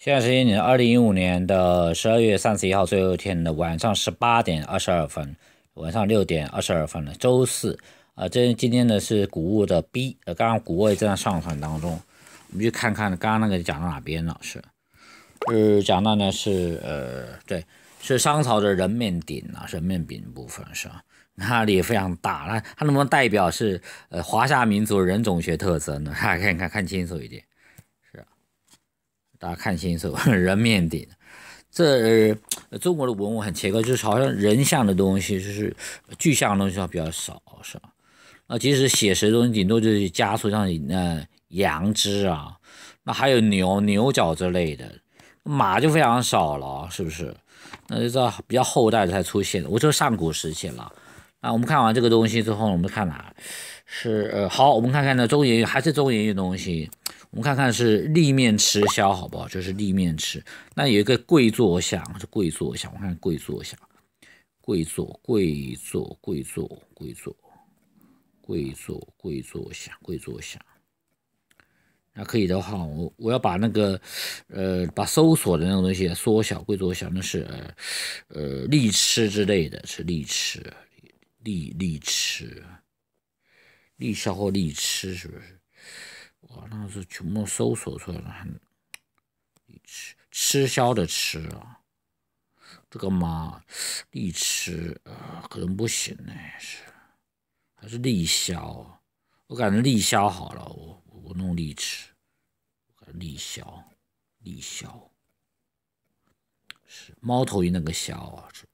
现在时间呢？二零一五年的十二月三十一号最后一天的晚上十八点二十二分，晚上六点二十二分了。周四，啊，这今天呢是谷物的 B，呃，刚刚谷物正在上传当中，我们去看看刚刚那个讲到哪边了？是，呃，讲到呢是呃，对，是商朝的人面鼎啊，人面鼎部分是吧？那里也非常大，那它能不能代表是呃华夏民族人种学特征呢？看，看看清楚一点。大家看清楚，人面鼎，这中国的文物很奇怪，就是好像人像的东西就是具象的东西比较少，是吧？那即使写实的东西，顶多就是家塑上，那羊只啊，那还有牛牛角之类的，马就非常少了，是不是？那就比较后代才出现的，我说上古时期了。那我们看完这个东西之后，我们看哪？是，呃，好，我们看看呢，中原还是中原的东西。我们看看是立面吃削好不好？就是立面吃。那有一个跪坐，我想是跪坐一下。我看跪坐一下，跪坐，跪坐，跪坐，跪坐，跪坐，跪坐下，跪坐一下。那可以的话，我我要把那个，呃，把搜索的那种东西缩小，跪坐一下。那是呃，立吃之类的是立吃，立立吃，立削或立吃是不是？我那是全部搜索出来了，立吃吃枭的吃啊，这个嘛，荔吃啊，可能不行呢，是还是立消。我感觉立消好了，我我弄荔吃，立消，立消。是猫头鹰那个消啊，是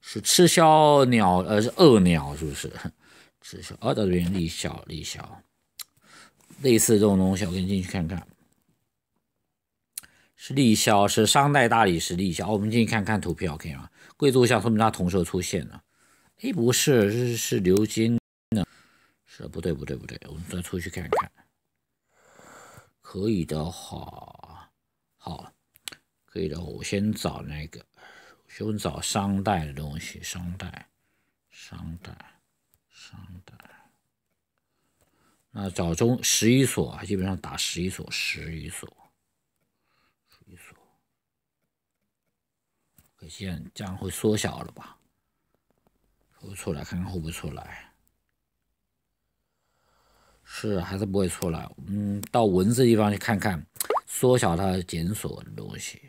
是吃消鸟，呃是饿鸟是不是？吃消，哦对对对，立枭立枭。类似这种东西，我给你进去看看。是立肖，是商代大理石立肖。我们进去看看图片，OK 吗？贵族像说明它同时出现的？哎，不是，是是鎏金的。是，不对，不对，不对，我们再出去看看。可以的话，好，可以的话，我先找那个，先找商代的东西，商代，商代，商代。那找中十一所，基本上打十一所，十一所，十一所，可见将会缩小了吧？会不会出来？看看会不会出来？是，还是不会出来？嗯，到文字地方去看看，缩小它检索的东西。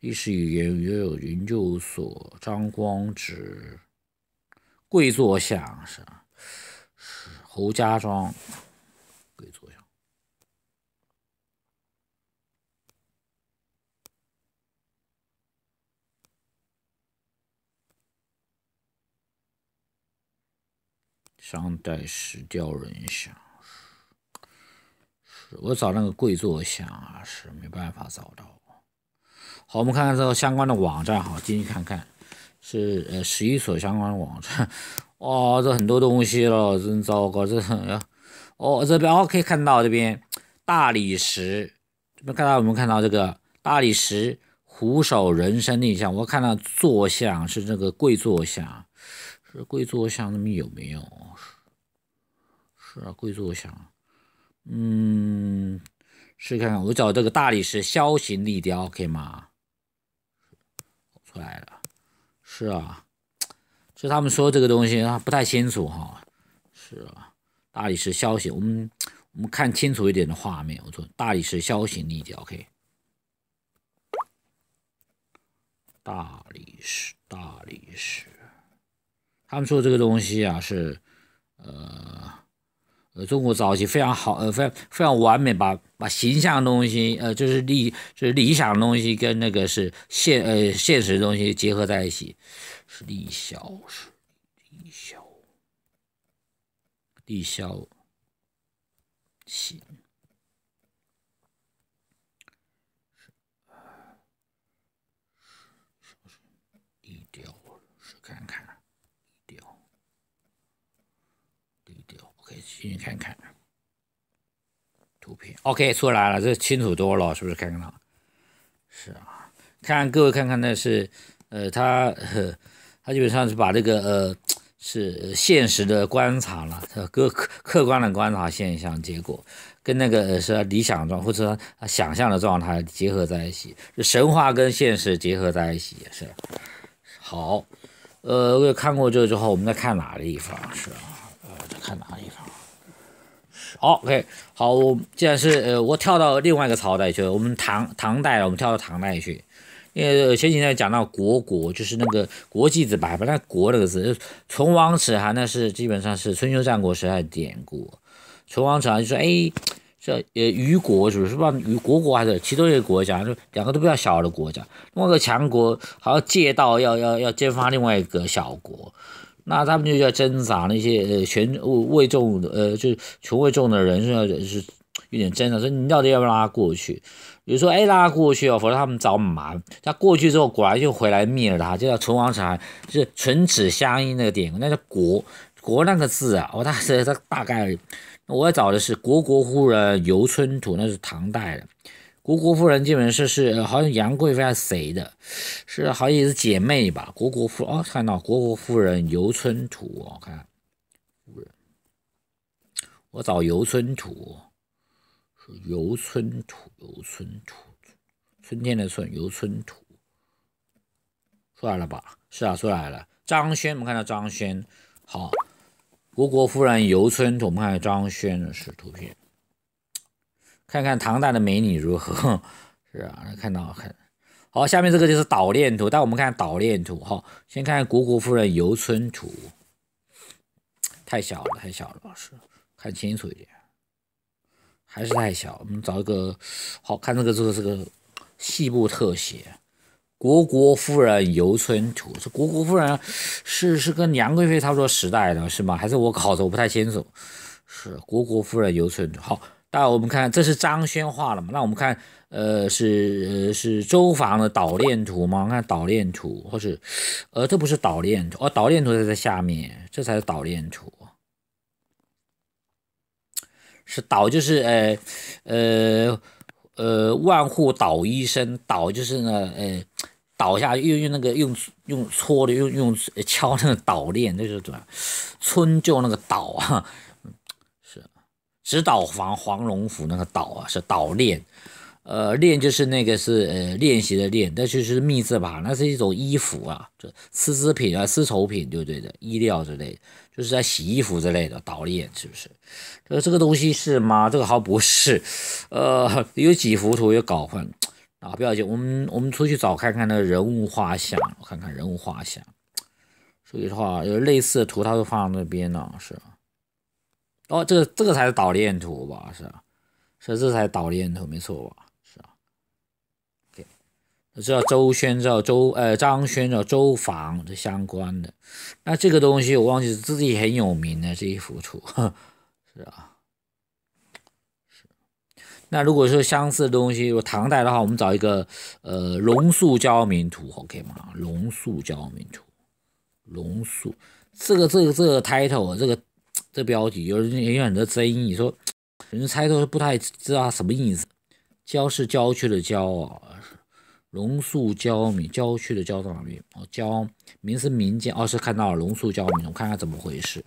历史语言有研究所张光直，跪坐像，是是。侯家庄商代石雕人像，是我找那个贵座像啊，是没办法找到。好，我们看看这个相关的网站哈，进去看看，是呃十一所相关的网站。哦，这很多东西了，真糟糕，这很呀。哦，这边哦可以看到这边大理石，这边看到我们看到这个大理石虎首人身立像，我看到坐像是这个跪坐像，是跪坐像，那面有没有？是是啊，跪坐像。嗯，试看看，我找这个大理石肖形立雕可以吗？出来了。是啊。就他们说这个东西啊不太清楚哈，是啊，大理石消息，我们我们看清楚一点的画面。我说大理石消息，你讲 OK？大理石，大理石，他们说这个东西啊是呃呃中国早期非常好呃非常非常完美把。把形象东西，呃，就是理，就是理想东西跟那个是现，呃，现实东西结合在一起，是立销，是立销，立销，行，是是不是？是看看，立雕，立我可以进去看看。OK，出来了，这清楚多了，是不是？看看，是啊，看各位看看那是，呃，他，他基本上是把这个呃，是现实的观察了，各客客观的观察现象结果，跟那个是理想状或者想象的状态结合在一起，神话跟现实结合在一起也是好。呃，看过这之后，我们再看哪个地方？是啊，呃，再看哪个地方？好，OK，好，我既然是呃，我跳到另外一个朝代去，了，我们唐唐代，我们跳到唐代去。因为前几天讲到国国，就是那个国际字摆不那国那个字，唇亡齿寒那是基本上是春秋战国时代的典故。唇亡齿寒就说，哎，这呃，虞国是不是吧？虞国国还是其中一个国家，就两个都比较小的国家，某个强国好像借道要要要揭发另外一个小国。那他们就要挣扎，那些呃，穷未的呃，就是穷未重的人是要是有点挣扎，说你到底要不要拉过去？比如说，哎，拉过去哦，否则他们找麻烦。他过去之后，果然就回来灭了他，就叫存亡禅，就是唇齿相依那个典故。那叫国国”那个字啊，我大概他大概我找的是“国国夫人游春图”，那是唐代的。虢国夫人基本是是好像杨贵妃还是谁的，是好像是姐妹吧？虢国夫哦，看到虢国夫人游春图，看，夫人，我找游春图，是游春图，游春图，春天的春游春图，出来了吧？是啊，出来了。张轩，我们看到张轩，好，虢国夫人游春图，我们看张轩的是图片。看看唐代的美女如何？是啊，看到很好，下面这个就是导链图。但我们看导链图，哈，先看虢国夫人游村图。太小了，太小了，老师，看清楚一点，还是太小。我们找一个好看，这个这个这个细部特写。国国夫人游村图，这国国夫人是是跟杨贵妃差不多时代的，是吗？还是我搞的我不太清楚。是国国夫人游村图，好。那我们看，这是张轩画的嘛？那我们看，呃，是呃是周昉的导练图嘛？看导练图，或是，呃，这不是导练图，哦，导练图在在下面，这才是导练图。是导就是呃呃呃万户捣医生，捣就是那呃导下又用那个用用搓的用用敲那个捣练，那是怎样？春就那个捣啊。直导房黄龙府那个岛啊，是岛练，呃，练就是那个是呃练习的练，那就是密字吧？那是一种衣服啊，这丝织品啊，丝绸品，对不对的？衣料之类，就是在洗衣服之类的导练是不是？这这个东西是吗？这个好像不是？呃，有几幅图有搞混，啊，不要紧，我们我们出去找看看那个人物画像，我看看人物画像，所以的话，有类似的图，它都放那边呢，是。哦，这个这个才是导链图吧？是啊，是这才是导链图，没错吧？是啊，OK。知道周宣，知道周，呃，张宣，这叫周防，这相关的。那这个东西我忘记自己很有名的这一幅图，是啊，是。那如果说相似的东西，如果唐代的话，我们找一个呃《龙塑郊民图》，OK 吗？《龙塑郊民图》，龙塑这个这个这个 title，这个。这标题有人人选择争议，你说，人家猜都不太知道什么意思。郊是郊区的郊啊，龙宿郊民，郊区的郊在哪里？哦，郊民是民间哦，是看到了龙宿郊民，我看看怎么回事。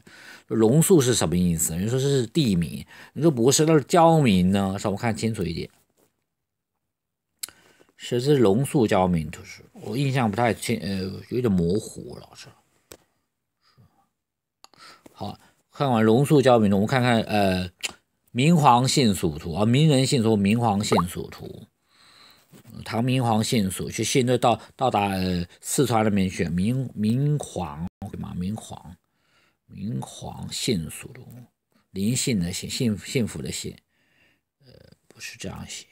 龙宿是什么意思？人家说这是地名，你说不是那是郊民呢？让我看清楚一点。这是龙宿郊民，就是我印象不太清，呃，有点模糊老是。好。看完《榕树交饼图》，我们看看呃，明皇信蜀图啊，明人信蜀，明皇信蜀图，唐明皇信蜀，就现在到到达四川那边去，明明皇对吗？明皇，明皇信蜀图，临的幸幸幸福的幸，呃，不是这样写，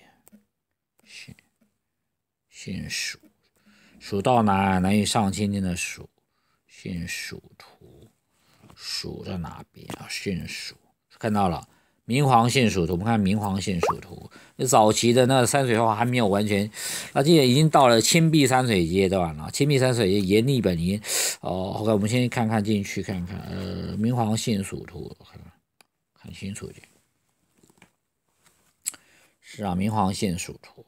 信，信蜀，蜀道难，难于上青天的蜀，信蜀图。数在哪边啊？线数看到了，明黄线数图。我们看明黄线数图，那早期的那山水画还没有完全，那今也已经到了青碧山水阶段了。青碧山水也立本年。哦，k 我们先看看进去看看。呃，明黄线数图，看，看清楚一点。是啊，明黄线数图。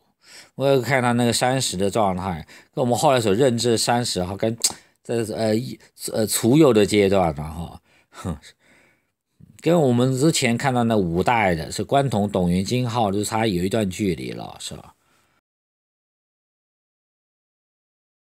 我看它那个山石的状态，跟我们后来所认知山石哈，跟在呃一呃出游的阶段然哈。哼，跟我们之前看到那五代的是关同、董云、金号，就差有一段距离了，是吧？